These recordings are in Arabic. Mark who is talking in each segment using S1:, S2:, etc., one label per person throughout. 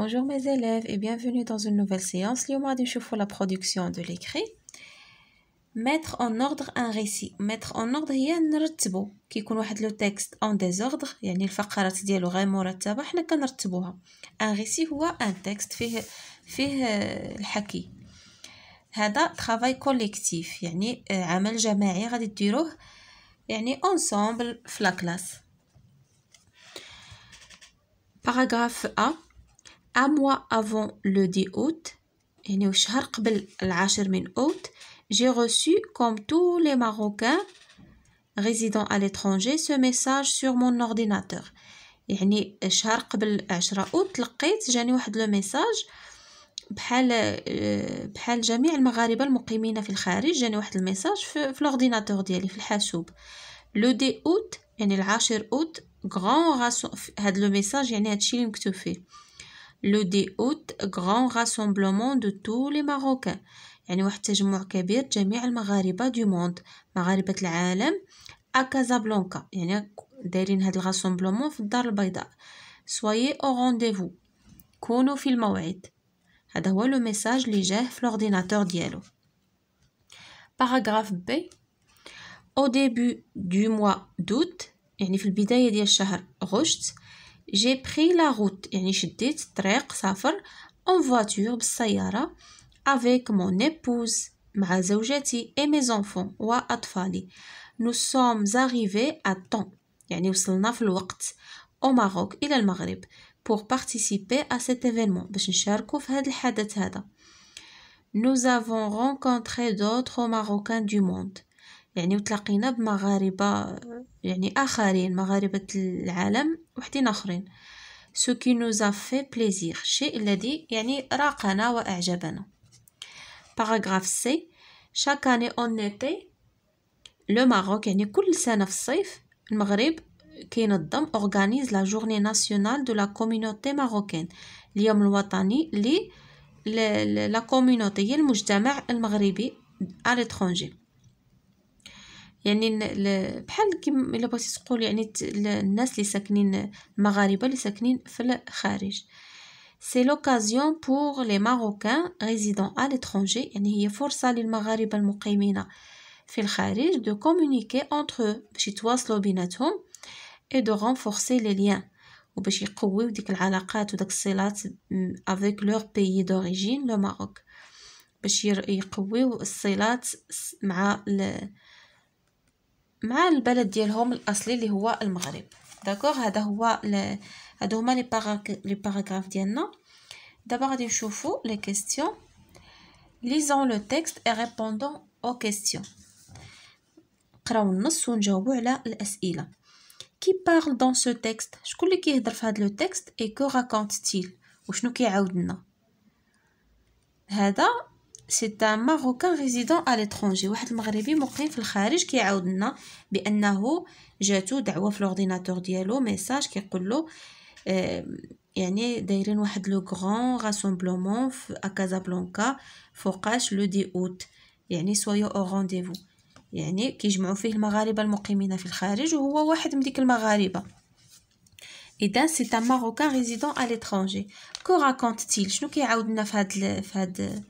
S1: Bonjour mes élèves et bienvenue dans une nouvelle séance. اليوم غادي نشوفوا la production de l'écrit. Mettre en ordre un récit. Mettre en ordre il y a un نرتبو Qui connaît le texte en désordre Il y a une يعني الفقرات ديالو غير Il y a Un Un récit ou un texte فيه فيه الحكي. هذا travail collectif يعني عمل جماعي غادي ديروه يعني ensemble في la classe. Paragraphe A un أفون لو دي أوت يعني شهر قبل العاشر من أوت جي reçu كم تو لي ماروكان résidant أ l'étranger سو ميساج سور مون أورديناتور يعني شهر قبل عشرة أوت لقيت جاني واحد لو ميساج بحال بحال جميع المغاربة المقيمين في الخارج جاني واحد الميساج في, في ديالي في الحاسوب لو دي أوت يعني العاشر أوت غران غاسون هاد لو ميساج يعني هادشي اللي مكتوب فيه le 10 août grand rassemblement de tous les Marocains يعني واحد التجمع كبير جميع المغاربه موند العالم à Casablanca يعني دايرين هذا الغاسومبلومون في الدار البيضاء سويي او رونديفو كونوا في الموعد هذا هو لو ميساج اللي في l'ordinateur ديالو باراغراف au début du mois d'août يعني في البدايه ديال j'ai pris la route en voiture avec mon épouse مع et mes enfants nous sommes arrivés à temps يعني وصلنا في au Maroc pour participer à cet événement nous avons rencontré d'autres Marocains du monde يعني وتلاقينا بمغاربة يعني آخرين مغاربة العالم وحدين آخرين سو كي نوزا في بليزير الشيء الذي يعني راقنا وأعجبنا باراغراف سي شاك اني اون ايتي لو ماروك يعني كل سنة في الصيف المغرب كينظم اورغانيز لا جورني ناسيونال دو لا كوميونيتي ماروكين اليوم الوطني ل لا كوميونيتي هي المجتمع المغربي على الاترونجي يعني بحال كيما الا بغيتي تقول يعني الناس اللي ساكنين المغاربه اللي ساكنين في الخارج سي لوكازيون بور لي ماروكان ريزيدون ا لترونجي يعني هي فرصه للمغاربه المقيمين في الخارج دو كومونيكي اونتر باش يتواصلوا بيناتهم اي دو رونفورسي لي ليان وباش يقويو ديك العلاقات وداك الصلات افيك لور بيي دوريجين لو ماروك باش يقويو الصلات مع ال مع البلد ديالهم الاصلي اللي هو المغرب داكوغ هذا هو ل... هادو هما لي باراغ... لي باراغراف ديالنا دابا غادي نشوفو لي كيسيون ليزون لو تيكست اي ريبوندون او كيسيون نقراو النص ونجاوبو على الاسئله كي بارل دون سو تيكست شكون اللي كيهضر في هذا لو تيكست اي كو راكونت تيل وشنو كيعاود لنا هذا سي ان ماروكان ريزيدون ا لترونجي واحد المغربي مقيم في الخارج كيعاود لنا بانه جاتو دعوه في لورديناتور ديالو ميساج كيقول له يعني دايرين واحد لو غران راسومبلومون في كازابلانكا فوقاش لو دي اوت يعني سويو او رونديفو يعني كيجمعوا فيه المغاربه المقيمين في الخارج وهو واحد من ديك المغاربه اذا سي ان ماروكان ريزيدون ا لترونجي كو راكونت تيل شنو كيعاود لنا في هاد في هاد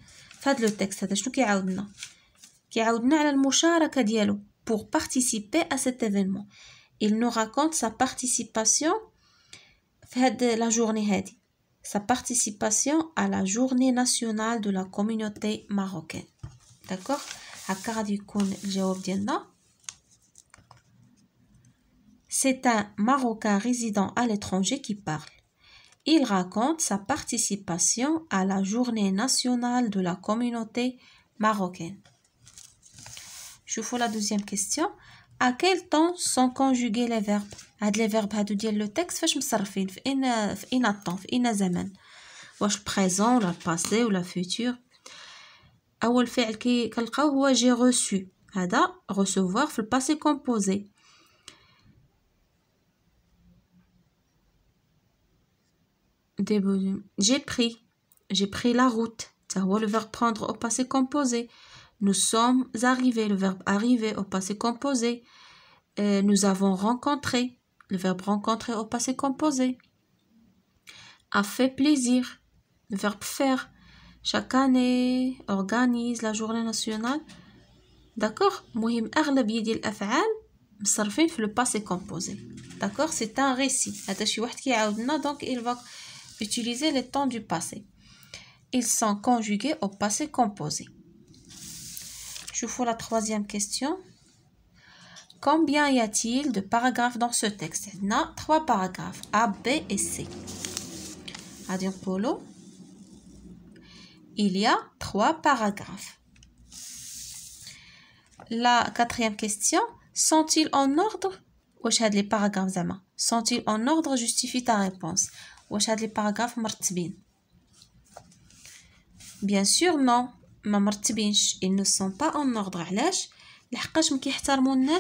S1: فهاد لو تيكست هذا شنو كيعاودنا على المشاركه ديالو pour participer à cet événement il nous raconte sa participation في la journée, جورني sa participation à la journée nationale de la communauté marocaine d'accord هكا غادي يكون الجواب ديالنا C'est un Marocain résident à l'étranger qui parle. Il raconte sa participation à la journée nationale de la communauté marocaine. Je vous la deuxième question. À quel temps sont conjugués les verbes Had les verbes à le texte, fais-je me servir in in le présent, le passé ou le futur. Awal fi'l ki j'ai reçu. Hada recevoir le passé composé. J'ai pris. J'ai pris la route. ça Le verbe prendre au passé composé. Nous sommes arrivés. Le verbe arriver au passé composé. Euh, nous avons rencontré. Le verbe rencontrer au passé composé. A fait plaisir. Le verbe faire. Chaque année, organise la journée nationale. D'accord Mouhim, le passé composé. D'accord C'est un récit. Donc, il va Utiliser les temps du passé. Ils sont conjugués au passé composé. Je vous la troisième question. Combien y a-t-il de paragraphes dans ce texte Il y trois paragraphes, A, B et C. Adieu, dire Polo, il y a trois paragraphes. La quatrième question, sont-ils en ordre les paragraphes Sont-ils en ordre Justifie ta réponse. Ou chade les paragraphes martesbin. Bien sûr, non. Mes ils ne sont pas en ordre. Les paragraphes qui sont en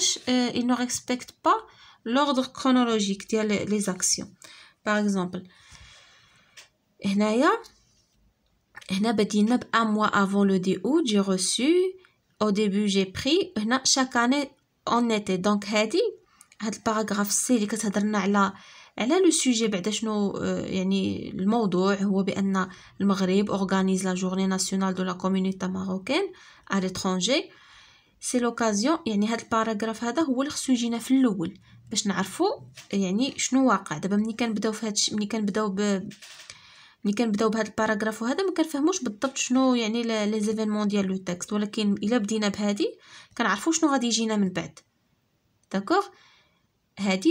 S1: ils ne respectent pas l'ordre chronologique des actions. Par exemple, un mois avant le 10 août, j'ai reçu, au début, j'ai pris, chaque année, on était. Donc, elle dit, à l'paragraphe C, il y a على لو سوجي بعدا شنو آه، يعني الموضوع هو بان المغرب اورغانيز لا جورني ناسيونال دو لا كوميونيتي ماروكين ا لترونجي سي لوكازيون يعني هاد الباراغراف هذا هو اللي خصو يجينا في الاول باش نعرفوا يعني شنو واقع دابا ملي كنبداو في هادشي ملي كنبداو ب ملي كنبداو بهاد الباراغراف وهذا ما كنفهموش بالضبط شنو يعني لي زيفينمون ديال لو تيكست ولكن الا بدينا بهادي كنعرفوا شنو غادي يجينا من بعد داكوغ D'accord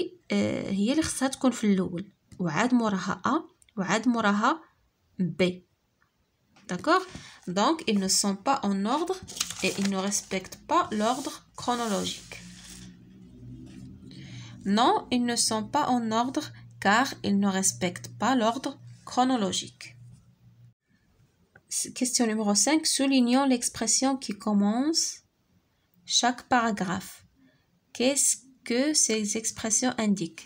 S1: Donc, ils ne sont pas en ordre et ils ne respectent pas l'ordre chronologique. Non, ils ne sont pas en ordre car ils ne respectent pas l'ordre chronologique. Question numéro 5. Soulignons l'expression qui commence chaque paragraphe. Qu'est-ce que ces expressions indiquent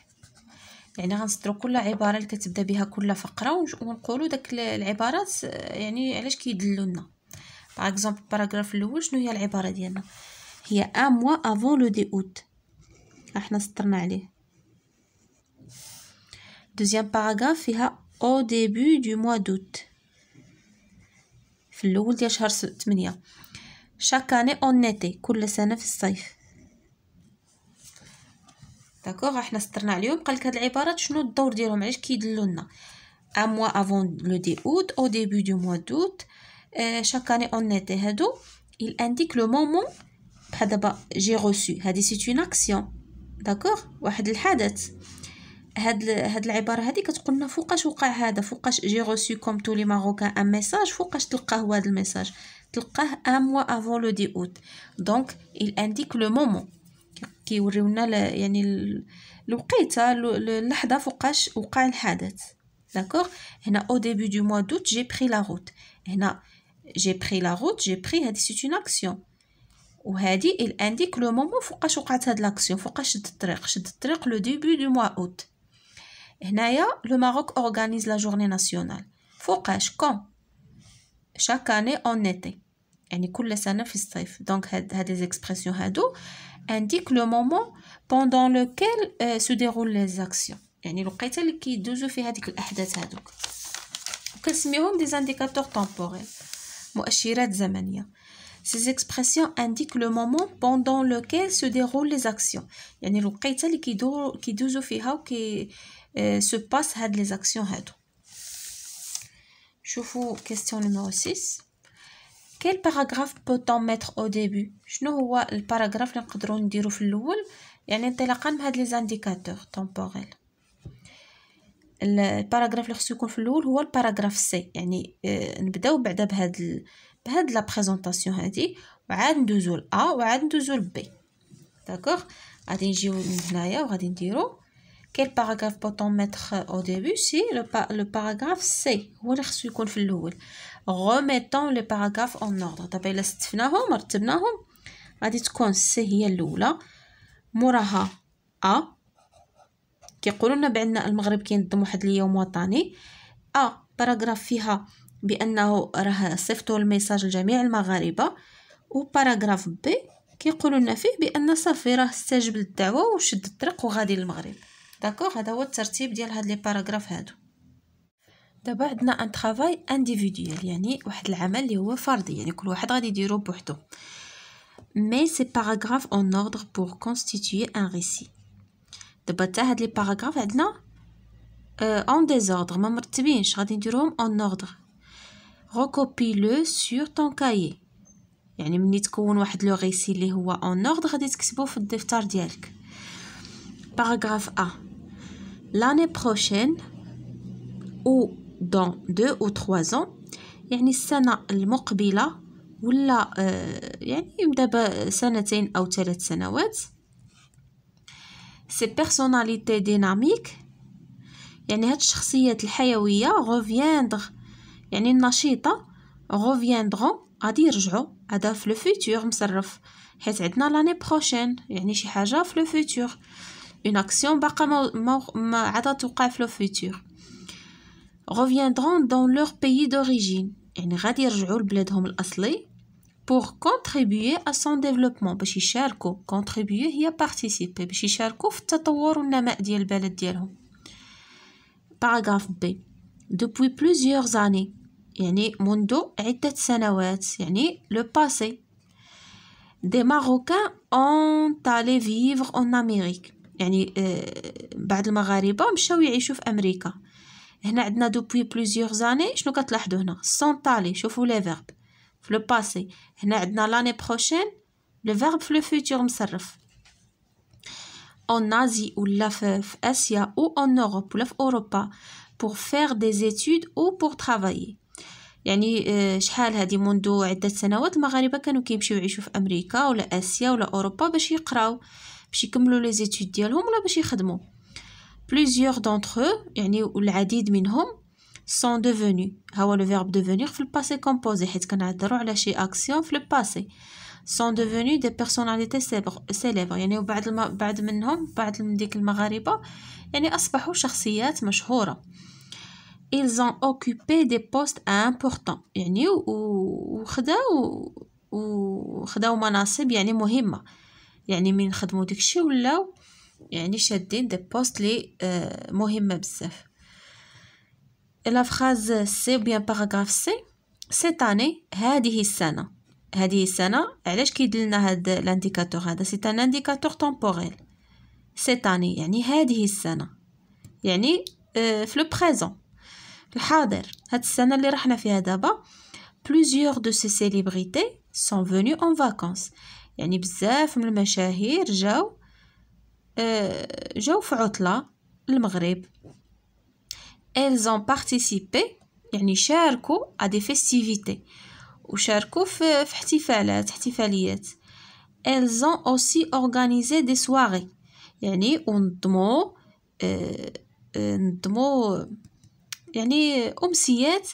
S1: يعني غنصدروا كل عباره اللي كتبدا بها كل فقره ونقولوا داك العبارات يعني علاش كيدلونا باغ اكزومبل باراغراف الاول شنو هي العباره ديالنا هي ا موا افون لو دي اوت احنا سطرنا عليه دوزيام باراغراف فيها او ديبي دو موا دوت في الاول ديال شهر 8 شاك اني اون نيتي كل سنه في الصيف داكوغ حنا سطرنا عليهم قالك لك هاد العبارات شنو الدور ديالهم علاش كيدلونا لنا موا افون لو دي اوت او ديبي دو موا دوت d'août شاك اني اون on هادو il indique le moment بحال دابا جي روسي هادي سي اون اكسيون داكوغ واحد الحدث هاد هاد العباره هادي كتقولنا فوقاش وقع هذا فوقاش جي روسي كوم تو لي ماروكا ان ميساج فوقاش تلقاه هاد الميساج تلقاه ان موا افون لو دي اوت دونك il indique le moment كيوريونا يعني الوقيته اللحظه فوقاش وقع الحدث داكوغ هنا او ديبي دو موا دوت جي بري لا روت هنا جي بري لا روت جي بري هادي سيت اون اكسيون وهادي ال انديك لو مومون فوقاش وقعت هاد لاكسيون فوقاش شد الطريق شد الطريق لو ديبي دو موا اوت هنايا لو ماروك اورغانيز لا جورني ناسيونال فوقاش كون شاك اني اون ايتي يعني كل سنه في الصيف دونك هاد هاد لي زيكسبرسيون هادو indique le moment pendant lequel euh, se déroulent les actions Il y a كيدوزو فيها هذيك الاحداث هذوك وكنسميوهم Ces expressions indiquent le moment pendant lequel se déroulent les actions. Il y a كيدور كيدوزو qui euh, se passe les actions هادو. شوفوا question numéro 6. كاين باراغراف بوتون ميتر او ديبي شنو هو الباراغراف اللي نقدروا نديرو في الاول يعني انطلاقا من هاد لي زانديكاتور تمبوريل الباراغراف اللي خصو يكون في الاول هو الباراغراف سي يعني نبداو بعدا بهاد ال... بهاد لا بريزونطاسيون هادي وعاد ندوزو ل ا وعاد ندوزو ل بي داكوغ غادي نجيو من هنايا وغادي نديرو كاين باراغراف بوتون ميتر او ديبي سي لو باراغراف سي هو اللي خصو يكون في الاول غوميتون لي باراغراف اون اوردر دابا الا ستفناهم رتبناهم غادي تكون سي هي الاولى موراها ا كيقولوا لنا بان المغرب كينظم واحد اليوم وطني ا باراغراف فيها بانه راه صيفطوا الميساج لجميع المغاربه وباراغراف بي كيقولوا لنا فيه بان صافي راه استجب للدعوه وشد الطريق وغادي للمغرب داكوغ هذا هو الترتيب ديال هاد لي باراغراف هادو دابا عندنا ان طرافاي انديفيديوال يعني واحد العمل اللي هو فردي يعني كل واحد غادي يديرو بوحدو مي سي باراغراف اون اوردر بور كونستيتوي ان ريسي دابا تاع هاد لي باراغراف عندنا اون euh, ديزوردر ما مرتبينش غادي نديروهم اون اوردر ريكوبي لو سور طون كايي يعني ملي تكون واحد لو ريسي اللي هو اون اوردر غادي تكتبو في الدفتر ديالك باراغراف ا لاني بروشين ou دون دو أو تخوا زون يعني السنة المقبلة ولا آه، يعني دابا سنتين أو ثلاث سنوات سي بيرسوناليتي ديناميك يعني هاد الشخصيات الحيوية غوفياندغ يعني النشيطة غوفيندغون غادي يرجعو هذا في لو فيتور مصرف حيت عندنا لاني بروشين يعني شي حاجة في لو فيتور اون اكسيون باقا ما, ما, ما عادا توقع في لو فيتور reviendront dans leur pays d'origine يعني غادي يرجعوا لبلادهم الاصلي pour contribuer à son développement باش يشاركوا contribuer هي participer باش يشاركوا في التطور والنماء ديال البلد ديالهم paragraphe B depuis plusieurs années يعني منذ عدة سنوات يعني le passé des Marocains ont allé vivre en Amérique يعني euh، بعض المغاربة مشاو يعيشوا في أمريكا هنا عندنا دوبوي بليزيوغ زاني شنو كتلاحظوا هنا سونطالي شوفوا لي فيرب في لو باسي هنا عندنا لاني بروشين لو فيرب في لو فيتور مصرف ازي ولا في اسيا او اون اوروب ولا في اوروبا بور faire دي زيتود او بور travailler يعني euh, شحال هذه منذ عدة سنوات المغاربة كانوا كيمشيو يعيشوا في أمريكا ولا آسيا ولا أوروبا باش يقراو باش يكملوا لي زيتود ديالهم ولا باش يخدموا plusieurs d'entre eux يعني العديد منهم sont devenus هو le verbe devenir في الpassé composé حيت كنعبروا على شي action في الpassé. sont devenus des personnalités célèbres يعني وبعد الم... بعد منهم بعد من ديك المغاربه يعني اصبحوا شخصيات مشهوره ils ont occupé des postes importants يعني وخداو وخداو مناصب يعني مهمه يعني من خدموا داكشي ولاو يعني شادين دي بوست لي آه، مهمة بزاف لا فراز سي بيان باراغراف سي سيت اني هذه السنة هذه السنة علاش كيدلنا هاد لانديكاتور هذا سي ان انديكاتور تومبوريل سيت اني يعني هذه السنة يعني آه، في لو بريزون الحاضر هاد السنة اللي رحنا فيها دابا بلوزيور دو سي سيليبريتي سون فوني اون فاكونس يعني بزاف من المشاهير جاو آه، جاو في عطلة المغرب elles ont participé يعني شاركوا à des festivités وشاركوا في, في احتفالات احتفاليات elles ont aussi organisé des soirées يعني ونظموا آه، نظموا يعني امسيات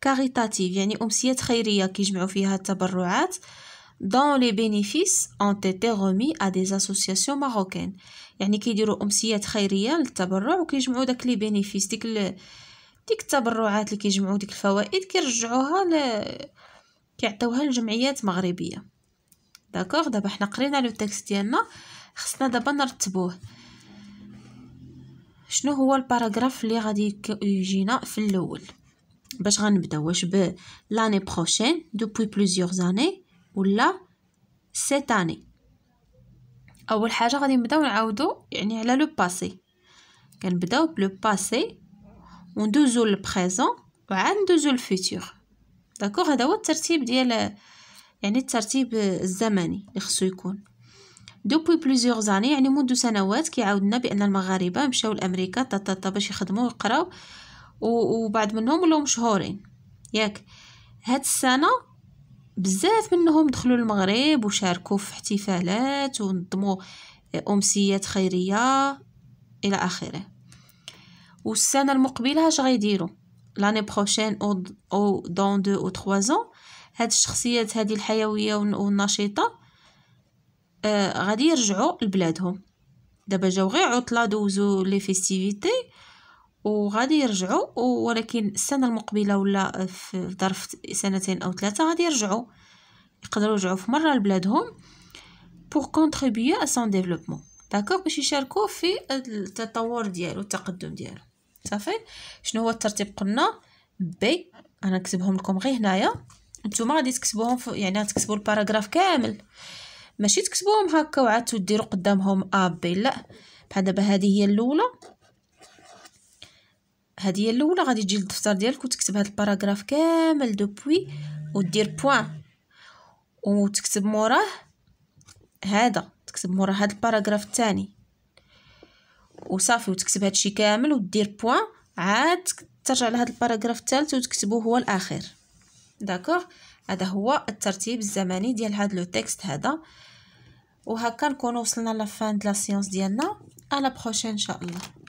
S1: كاريتاتيف يعني امسيات خيريه كيجمعوا فيها التبرعات dont les bénéfices ont été remis à des associations marocaines يعني كيديروا امسيات خيريه للتبرع وكيجمعوا داك لي بينيفيس ديك ال... ديك التبرعات اللي كيجمعوا ديك الفوائد كيرجعوها ل... كيعطيوها لجمعيات مغربيه داكوغ دابا حنا قرينا لو تكست ديالنا خصنا دابا نرتبوه شنو هو الباراغراف اللي غادي يجينا في الاول باش غنبداو واش ب لاني بروشين دوبوي بليزيور زاني ولا سيتاني اول حاجه غادي نبداو نعاودو يعني على لو باسي كنبداو بلو باسي وندوزو للبريزون وعاد ندوزو للفوتور داكوغ هذا هو الترتيب ديال يعني الترتيب الزمني اللي خصو يكون دوبوي بليزيوغ زاني يعني منذ سنوات كيعاودنا بان المغاربه مشاو لامريكا طاطاطا باش يخدموا ويقراو وبعض منهم ولاو مشهورين ياك هاد السنه بزاف منهم دخلوا المغرب وشاركوا في احتفالات ونظموا امسيات خيريه الى اخره والسنه المقبله اش غيديروا لاني بروشين او او دون دو او تخوا زون هاد الشخصيات هادي الحيويه والنشيطه آه غادي يرجعوا لبلادهم دابا جاو غير عطله دوزو لي فيستيفيتي وغادي يرجعوا ولكن السنه المقبله ولا في ظرف سنتين او ثلاثه غادي يرجعوا يقدروا يرجعوا في مره لبلادهم بور كونتريبي ا سون ديفلوبمون داكوغ باش يشاركوا في التطور ديالو التقدم ديالو صافي شنو هو الترتيب قلنا بي انا نكتبهم لكم غير هنايا نتوما غادي تكتبوهم يعني تكتبوا الباراغراف كامل ماشي تكتبوهم هكا وعاد تديروا قدامهم ا بي لا بحال دابا هذه هي الاولى هي الاولى غادي تجي للدفتر ديالك وتكتب هاد الباراغراف كامل دوبوي ودير بوين وتكتب موراه هذا تكتب موراه هاد الباراغراف الثاني وصافي وتكتب هادشي كامل ودير بوين عاد ترجع لهاد الباراغراف الثالث وتكتبو هو الاخير داكوغ هذا هو الترتيب الزمني ديال هاد لو تكست هذا وهكا نكونو وصلنا لافان د لا سيونس ديالنا على بروشين ان شاء الله